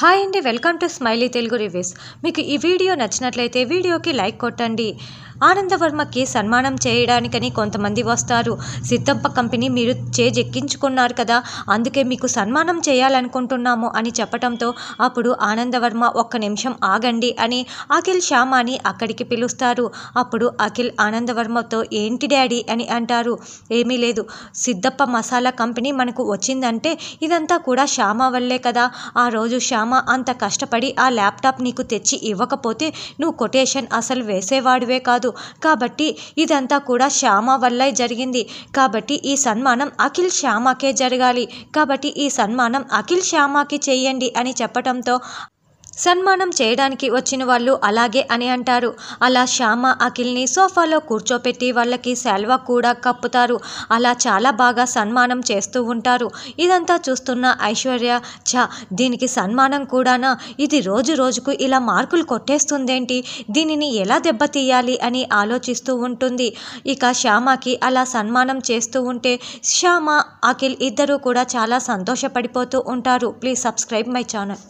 hi అండి welcome to smiley Telugu reviews మీకు ఈ వీడియో నచ్చినట్లయితే వీడియోకి లైక్ కొట్టండి ఆనందవర్మకి సన్మానం చేయడానికని కొంతమంది వస్తారు సిద్ధప్ప కంపెనీ మీరు చేజెక్కించుకున్నారు కదా అందుకే మీకు సన్మానం చేయాలనుకుంటున్నాము అని చెప్పడంతో అప్పుడు ఆనందవర్మ ఒక్క నిమిషం ఆగండి అని అఖిల్ శ్యామాని అక్కడికి పిలుస్తారు అప్పుడు అఖిల్ ఆనందవర్మతో ఏంటి డాడీ అని అంటారు ఏమీ లేదు సిద్ధప్ప మసాలా కంపెనీ మనకు వచ్చిందంటే ఇదంతా కూడా శ్యామ వల్లే కదా ఆ రోజు శ్యామ రామ అంత కష్టపడి ఆ ల్యాప్టాప్ నీకు తెచ్చి ఇవ్వకపోతే నువ్వు కొటేషన్ అసలు వేసేవాడివే కాదు కాబట్టి ఇదంతా కూడా శ్యామ వల్లే జరిగింది కాబట్టి ఈ సన్మానం అఖిల్ శ్యామకే జరగాలి కాబట్టి ఈ సన్మానం అఖిల్ శ్యామకి చేయండి అని చెప్పటంతో సన్మానం చేయడానికి వచ్చిన వాళ్ళు అలాగే అని అంటారు అలా శ్యామ అఖిల్ని సోఫాలో కూర్చోపెట్టి వాళ్ళకి సెల్వా కూడా కప్పుతారు అలా చాలా బాగా సన్మానం చేస్తూ ఉంటారు ఇదంతా చూస్తున్న ఐశ్వర్య ఛా దీనికి సన్మానం కూడానా ఇది రోజు రోజుకు ఇలా మార్కులు కొట్టేస్తుందేంటి దీనిని ఎలా దెబ్బతీయాలి అని ఆలోచిస్తూ ఉంటుంది ఇక శ్యామకి అలా సన్మానం చేస్తూ ఉంటే శ్యామ అఖిల్ ఇద్దరూ కూడా చాలా సంతోషపడిపోతూ ఉంటారు ప్లీజ్ సబ్స్క్రైబ్ మై ఛానల్